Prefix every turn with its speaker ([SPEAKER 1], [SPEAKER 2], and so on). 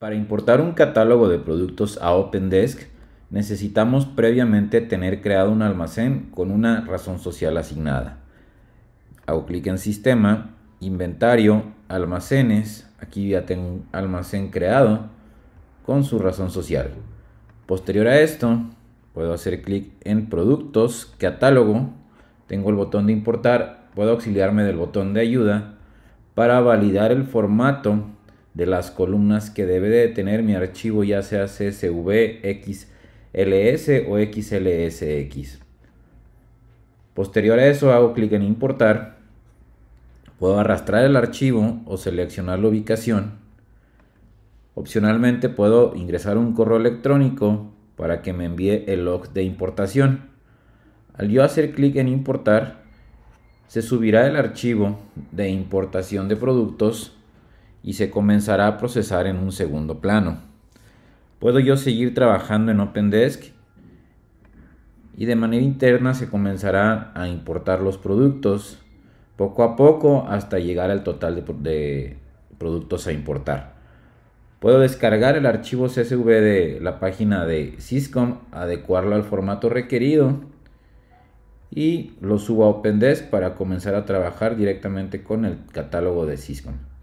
[SPEAKER 1] Para importar un catálogo de productos a OpenDesk, necesitamos previamente tener creado un almacén con una razón social asignada. Hago clic en Sistema, Inventario, Almacenes. Aquí ya tengo un almacén creado con su razón social. Posterior a esto, puedo hacer clic en Productos, Catálogo. Tengo el botón de importar. Puedo auxiliarme del botón de ayuda para validar el formato de las columnas que debe de tener mi archivo ya sea CSV, XLS o XLSX. Posterior a eso hago clic en importar. Puedo arrastrar el archivo o seleccionar la ubicación. Opcionalmente puedo ingresar un correo electrónico para que me envíe el log de importación. Al yo hacer clic en importar, se subirá el archivo de importación de productos y se comenzará a procesar en un segundo plano. Puedo yo seguir trabajando en OpenDesk y de manera interna se comenzará a importar los productos poco a poco hasta llegar al total de, productos a importar. Puedo descargar el archivo CSV de la página de Syscom, adecuarlo al formato requerido y lo subo a OpenDesk para comenzar a trabajar directamente con el catálogo de Syscom.